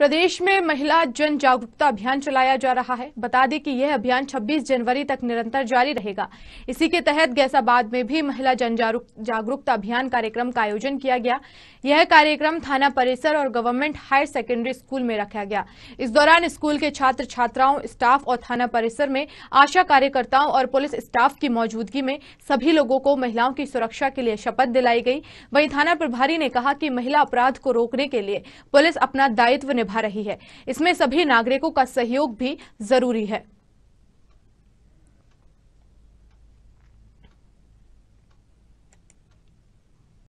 प्रदेश में महिला जन जागरूकता अभियान चलाया जा रहा है बता दें कि यह अभियान 26 जनवरी तक निरंतर जारी रहेगा इसी के तहत गैसाबाद में भी महिला जन जागरूकता अभियान कार्यक्रम का आयोजन किया गया यह कार्यक्रम थाना परिसर और गवर्नमेंट हायर सेकेंडरी स्कूल में रखा गया इस दौरान स्कूल के छात्र छात्राओं स्टाफ और थाना परिसर में आशा कार्यकर्ताओं और पुलिस स्टाफ की मौजूदगी में सभी लोगों को महिलाओं की सुरक्षा के लिए शपथ दिलाई गई वहीं थाना प्रभारी ने कहा कि महिला अपराध को रोकने के लिए पुलिस अपना दायित्व निभा निभा रही है इसमें सभी नागरिकों का सहयोग भी जरूरी है